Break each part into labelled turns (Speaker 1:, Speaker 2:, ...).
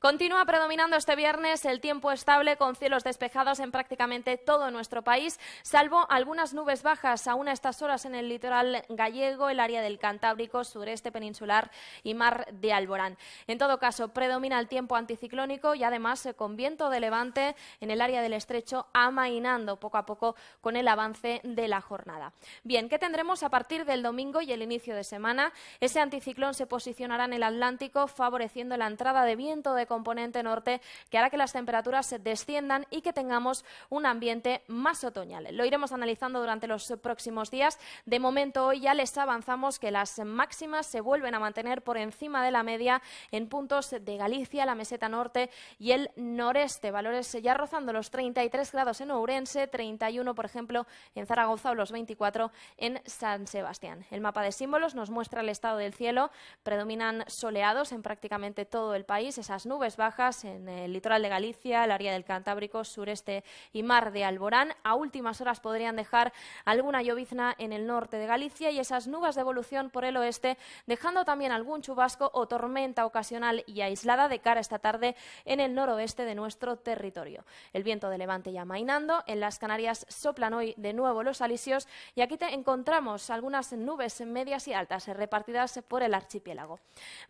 Speaker 1: Continúa predominando este viernes el tiempo estable con cielos despejados en prácticamente todo nuestro país, salvo algunas nubes bajas aún a estas horas en el litoral gallego, el área del Cantábrico, sureste peninsular y mar de Alborán. En todo caso, predomina el tiempo anticiclónico y además eh, con viento de levante en el área del estrecho amainando poco a poco con el avance de la jornada. Bien, ¿qué tendremos a partir del domingo y el inicio de semana? Ese anticiclón se posicionará en el Atlántico favoreciendo la entrada de viento de componente norte que hará que las temperaturas se desciendan y que tengamos un ambiente más otoñal. Lo iremos analizando durante los próximos días. De momento, hoy ya les avanzamos que las máximas se vuelven a mantener por encima de la media en puntos de Galicia, la meseta norte y el noreste. Valores ya rozando los 33 grados en Ourense, 31, por ejemplo, en Zaragoza o los 24 en San Sebastián. El mapa de símbolos nos muestra el estado del cielo. Predominan soleados en prácticamente todo el país, esas nubes bajas en el litoral de Galicia, el área del Cantábrico, sureste y mar de Alborán. A últimas horas podrían dejar alguna llovizna en el norte de Galicia y esas nubes de evolución por el oeste, dejando también algún chubasco o tormenta ocasional y aislada de cara esta tarde en el noroeste de nuestro territorio. El viento de levante ya mainando, en las Canarias soplan hoy de nuevo los alisios y aquí te encontramos algunas nubes medias y altas repartidas por el archipiélago.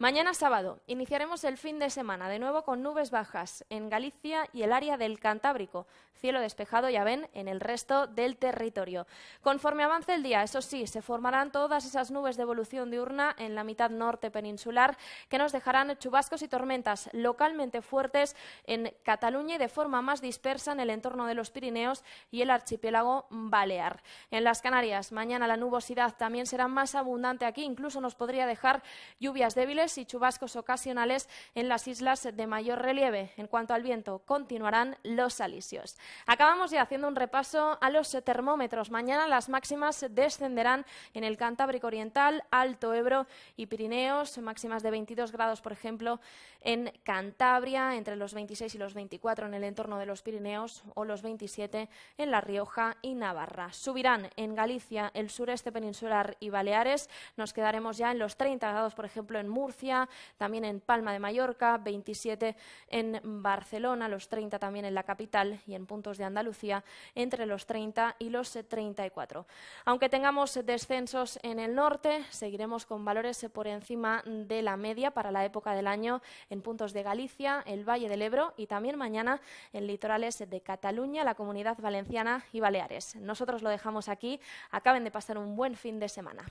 Speaker 1: Mañana sábado iniciaremos el fin de semana de nuevo con nubes bajas en Galicia y el área del Cantábrico. Cielo despejado, ya ven, en el resto del territorio. Conforme avance el día, eso sí, se formarán todas esas nubes de evolución diurna en la mitad norte peninsular que nos dejarán chubascos y tormentas localmente fuertes en Cataluña y de forma más dispersa en el entorno de los Pirineos y el archipiélago Balear. En las Canarias, mañana la nubosidad también será más abundante aquí, incluso nos podría dejar lluvias débiles y chubascos ocasionales en las islas de mayor relieve en cuanto al viento continuarán los alisios Acabamos ya haciendo un repaso a los termómetros. Mañana las máximas descenderán en el Cantábrico Oriental, Alto Ebro y Pirineos, máximas de 22 grados, por ejemplo, en Cantabria, entre los 26 y los 24 en el entorno de los Pirineos o los 27 en La Rioja y Navarra. Subirán en Galicia, el sureste peninsular y Baleares. Nos quedaremos ya en los 30 grados, por ejemplo, en Murcia, también en Palma de Mallorca, 27 en Barcelona, los 30 también en la capital y en puntos de Andalucía entre los 30 y los 34. Aunque tengamos descensos en el norte, seguiremos con valores por encima de la media para la época del año en puntos de Galicia, el Valle del Ebro y también mañana en litorales de Cataluña, la Comunidad Valenciana y Baleares. Nosotros lo dejamos aquí. Acaben de pasar un buen fin de semana.